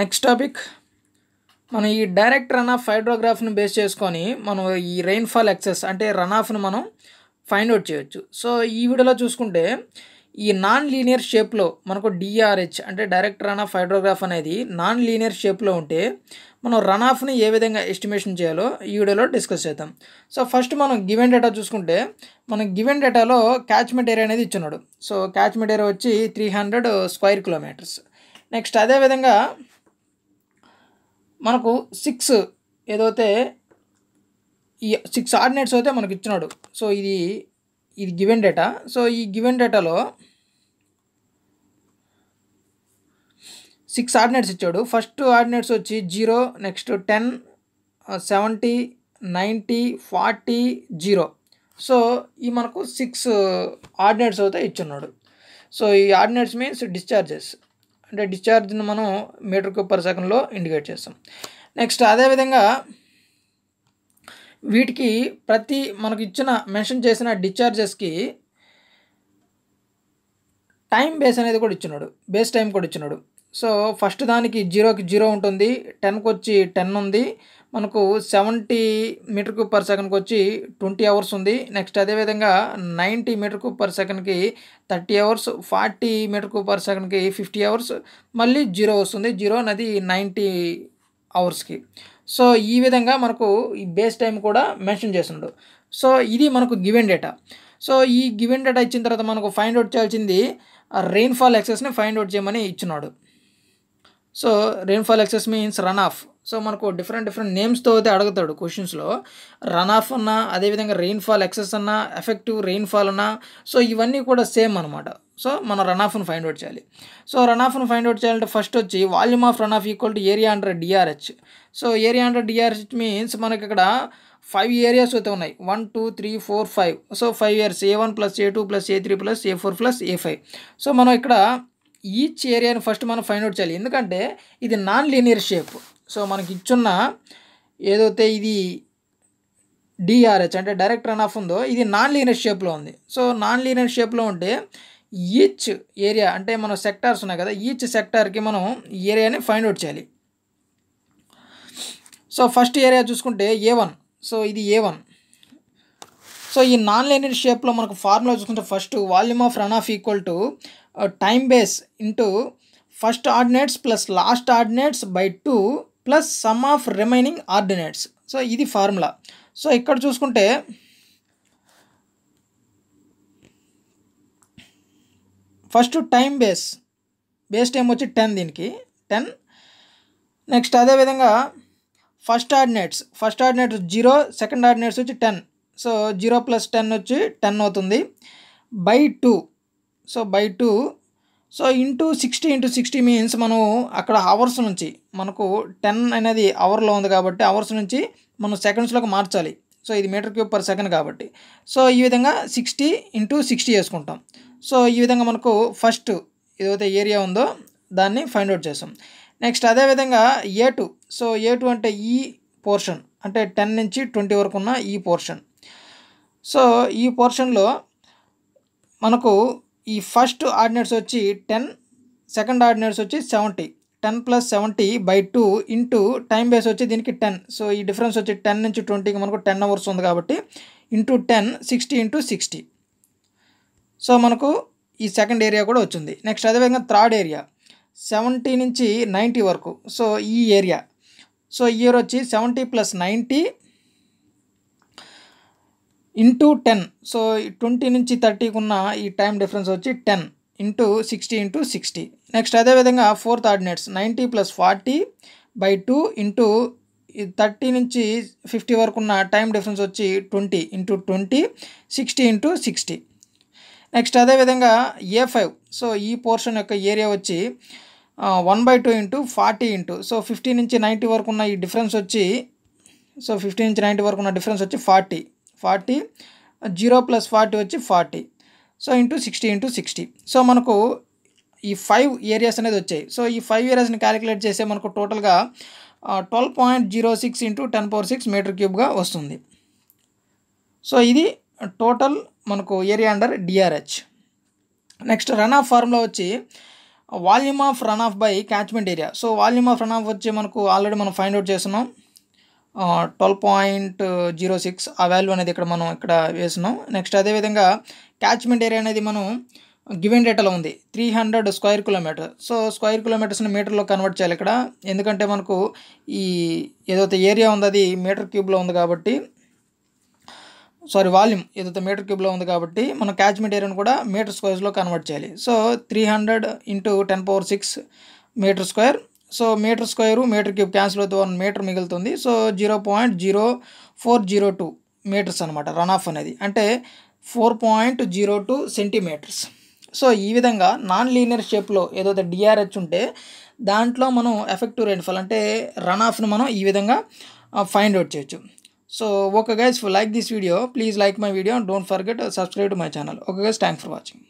next topic మనం ఈ direct run off హైడ్రోగ్రాఫ్ను బేస్ చేసుకొని మనం ఈ రెయిన్ఫాల్ ఎక్సెస్ అంటే రన్ ఆఫ్ను మనం ఫైండ్ అవుట్ చేయొచ్చు సో ఈ వీడియోలో చూసుకుంటే ఈ నాన్ లీనియర్ షేప్లో మనకు డిఆర్హెచ్ అంటే డైరెక్ట్ రన్ ఆఫ్ హైడ్రోగ్రాఫ్ అనేది నాన్ లీనియర్ షేప్లో ఉంటే మనం రన్ ఆఫ్ని ఏ విధంగా ఎస్టిమేషన్ చేయాలో ఈ వీడియోలో డిస్కస్ చేద్దాం సో ఫస్ట్ మనం గివెన్ డేటా చూసుకుంటే మనం గివెన్ డేటాలో క్యాచ్మెంట్ ఏరియా అనేది ఇచ్చినాడు సో క్యాచ్మెంట్ ఏరియా వచ్చి three hundred square kilometres next అదేవిధంగా మనకు సిక్స్ ఏదైతే ఈ సిక్స్ ఆర్డినేట్స్ అయితే మనకు ఇచ్చినాడు సో ఇది ఇది గివెన్ డేటా సో ఈ గివెన్ డేటాలో సిక్స్ ఆర్డినేట్స్ ఇచ్చాడు ఫస్ట్ ఆర్డినేట్స్ వచ్చి zero next ten seventy ninety forty zero so ఈ మనకు సిక్స్ ఆర్డినేట్స్ అయితే ఇచ్చున్నాడు సో ఈ ఆర్డినేట్స్ మీన్స్ డిశ్చార్జెస్ అంటే డిశ్చార్జ్ని మనం మీటర్ క్యూబ్ పర్ సెకండ్లో ఇండికేట్ చేస్తాం నెక్స్ట్ అదేవిధంగా వీటికి ప్రతి మనకు ఇచ్చిన మెన్షన్ చేసిన డిశ్చార్జెస్కి టైం బేస్ అనేది కూడా ఇచ్చినాడు బేస్ టైం కూడా ఇచ్చినాడు సో ఫస్ట్ దానికి జీరోకి జీరో ఉంటుంది టెన్కి వచ్చి టెన్ ఉంది మనకు సెవెంటీ మీటర్ క్యూబ్ పర్ సెకండ్కి వచ్చి ట్వంటీ అవర్స్ ఉంది నెక్స్ట్ అదేవిధంగా నైంటీ మీటర్ క్యూబ్ పర్ సెకండ్కి thirty hours forty metre cube per సెకండ్కి ఫిఫ్టీ అవర్స్ మళ్ళీ జీరో వస్తుంది జీరో అనేది నైంటీ అవర్స్కి సో ఈ విధంగా మనకు ఈ బేస్ టైం కూడా మెన్షన్ చేసిండు సో ఇది మనకు గివెన్ డేటా సో ఈ గివెన్ డేటా ఇచ్చిన తర్వాత మనకు ఫైండ్ అవుట్ చేయాల్సింది రెయిన్ఫాల్ ఎక్సెస్ని ఫైండ్ అవుట్ చేయమని ఇచ్చినాడు so rainfall excess means run off so మనకు డిఫరెంట్ డిఫరెంట్ నేమ్స్తో అయితే అడుగుతాడు క్వశ్చన్స్లో రన్ ఆఫ్ అన్నా అదేవిధంగా రెయిన్ఫాల్ ఎక్సెస్ అన్నా ఎఫెక్టివ్ రెయిన్ఫాల్ అన్నా సో ఇవన్నీ కూడా సేమ్ అనమాట సో మనం రన్ ఆఫ్ను ఫైండ్ అవుట్ చేయాలి సో రన్ ఆఫ్ను ఫైండ్ అవుట్ చేయాలంటే ఫస్ట్ వచ్చి volume of run off equal to area under DRH so area under DRH means మనకి ఇక్కడ ఫైవ్ ఏరియాస్ అయితే ఉన్నాయి one two three four five so five areas A one plus A two plus A three plus A four plus A five so మనం ఇక్కడ each ఏరియాని first మనం find out చేయాలి ఎందుకంటే ఇది నాన్ లీనియర్ షేప్ సో మనకి ఇచ్చున్న ఏదైతే ఇది డిఆర్హెచ్ అంటే డైరెక్ట్ రన్ ఆఫ్ ఉందో ఇది నాన్ లీనియర్ షేప్లో ఉంది సో నాన్ లీనియర్ షేప్లో ఉంటే ఈచ్ ఏరియా అంటే మనం సెక్టార్స్ ఉన్నాయి కదా ఈచ్ సెక్టార్కి మనం ఏరియాని ఫైండ్ అవుట్ చేయాలి సో ఫస్ట్ ఏరియా చూసుకుంటే ఏ వన్ సో ఇది ఏ వన్ సో ఈ నాన్ లీనియర్ షేప్లో మనకు ఫార్ములా చూసుకుంటే first volume of run off equal to time base into first ordinates plus last ordinates by two plus sum of remaining ordinates so ఇది formula so ఇక్కడ చూసుకుంటే first time base base time వచ్చి ten దీనికి ten next అదేవిధంగా first ordinates first ordinates zero second ordinates వచ్చి ten so zero plus ten వచ్చి ten అవుతుంది by two so by two so into sixty into sixty means మనం అక్కడ hours నుంచి మనకు టెన్ అనేది అవర్లో ఉంది కాబట్టి అవర్స్ నుంచి మనం సెకండ్స్లోకి మార్చాలి సో ఇది మీటర్ క్యూబ్ పర్ సెకండ్ కాబట్టి సో ఈ విధంగా సిక్స్టీ ఇంటూ సిక్స్టీ వేసుకుంటాం సో ఈ విధంగా మనకు ఫస్ట్ ఏదైతే ఏరియా ఉందో దాన్ని ఫైండ్ అవుట్ చేస్తాం నెక్స్ట్ అదేవిధంగా A two so A two అంటే ఈ పోర్షన్ అంటే టెన్ నుంచి ట్వంటీ వరకు ఉన్న ఈ పోర్షన్ సో ఈ పోర్షన్లో మనకు ఈ ఫస్ట్ ఆర్డినెట్స్ వచ్చి టెన్ సెకండ్ ఆర్డినెట్స్ వచ్చి seventy ten plus seventy by two into time base వచ్చి దీనికి టెన్ సో ఈ డిఫరెన్స్ వచ్చి టెన్ నుంచి ట్వంటీకి మనకు టెన్ అవర్స్ ఉంది కాబట్టి into ten sixty into sixty so మనకు ఈ సెకండ్ ఏరియా కూడా వచ్చింది నెక్స్ట్ అదేవిధంగా థర్డ్ ఏరియా సెవెంటీ నుంచి నైంటీ వరకు సో ఈ ఏరియా సో ఇయర్ వచ్చి seventy plus ninety into ten so twenty నుంచి థర్టీకి ఉన్న ఈ టైం డిఫరెన్స్ వచ్చి ten into sixty into sixty next అదేవిధంగా fourth ordinates ninety plus forty by two into thirty నుంచి ఫిఫ్టీ వరకు ఉన్న టైం డిఫరెన్స్ వచ్చి twenty into twenty sixty into sixty next అదేవిధంగా ఏ ఫైవ్ సో ఈ పోర్షన్ యొక్క area వచ్చి one by two into forty into so fifty నుంచి ninety వరకు ఉన్న ఈ డిఫరెన్స్ వచ్చి సో ఫిఫ్టీ నుంచి నైంటీ వరకు ఉన్న డిఫరెన్స్ వచ్చి forty forty zero plus forty వచ్చి forty so into sixty into sixty so మనకు ఈ ఫైవ్ ఏరియాస్ అనేది వచ్చాయి సో ఈ ఫైవ్ ఏరియాస్ని క్యాలిక్యులేట్ చేసే మనకు టోటల్గా twelve point zero six into ten power six metre క్యూబ్గా వస్తుంది సో ఇది టోటల్ మనకు area under DRH next run off formula వచ్చి volume of run off by catchment area so volume of run off వచ్చి మనకు ఆల్రెడీ మనం find out చేస్తున్నాం twelve point zero six ఆ వాల్యూ అనేది ఇక్కడ మనం ఇక్కడ వేసినాం నెక్స్ట్ అదేవిధంగా క్యాచ్మెంట్ ఏరియా అనేది మనం గివెన్ డేటాలో ఉంది three hundred square kilometre so square కిలోమీటర్స్ని మీటర్లో కన్వర్ట్ చేయాలి ఇక్కడ ఎందుకంటే మనకు ఈ ఏదైతే ఏరియా ఉందో అది మీటర్ క్యూబ్లో ఉంది కాబట్టి సారీ వాల్యూమ్ ఏదైతే మీటర్ క్యూబ్లో ఉంది కాబట్టి మనం క్యాచ్మెంట్ ఏరియాను కూడా మీటర్ స్క్వేర్స్లో కన్వర్ట్ చేయాలి so three hundred into ten power six metre square so metre square metre cube cancel అవుతూ వన్ మీటర్ మిగులుతుంది so zero point zero four zero two metres అనమాట రన్ ఆఫ్ అనేది అంటే four point zero two centimetres so ఈ విధంగా non linear షేప్లో ఏదైతే DRH ఉంటే దాంట్లో మనం ఎఫెక్టివ్ రైన్ఫాల్ అంటే రన్ ఆఫ్ను మనం ఈ విధంగా ఫైండ్ అవుట్ చేయొచ్చు so okay guys like this video please like my video don't forget subscribe to my channel okay guys thanks for watching